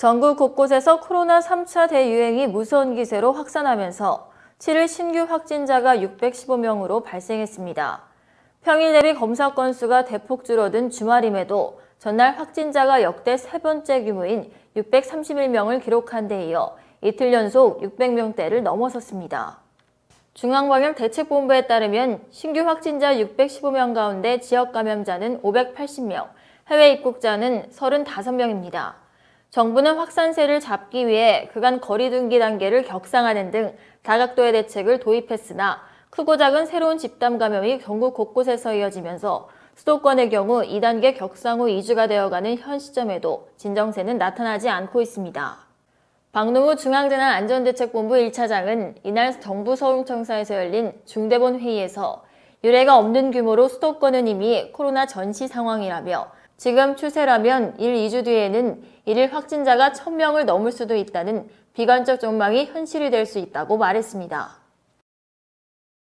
전국 곳곳에서 코로나 3차 대유행이 무서운 기세로 확산하면서 7일 신규 확진자가 615명으로 발생했습니다. 평일 대비 검사 건수가 대폭 줄어든 주말임에도 전날 확진자가 역대 세 번째 규모인 631명을 기록한 데 이어 이틀 연속 600명대를 넘어섰습니다. 중앙방역대책본부에 따르면 신규 확진자 615명 가운데 지역 감염자는 580명, 해외 입국자는 35명입니다. 정부는 확산세를 잡기 위해 그간 거리두기 단계를 격상하는 등 다각도의 대책을 도입했으나 크고 작은 새로운 집단 감염이 전국 곳곳에서 이어지면서 수도권의 경우 2단계 격상 후 2주가 되어가는 현 시점에도 진정세는 나타나지 않고 있습니다. 박농우 중앙재난안전대책본부 1차장은 이날 정부 서울청사에서 열린 중대본 회의에서 유례가 없는 규모로 수도권은 이미 코로나 전시 상황이라며 지금 추세라면 1, 2주 뒤에는 1일 확진자가 1000명을 넘을 수도 있다는 비관적 전망이 현실이 될 수 있다고 말했습니다.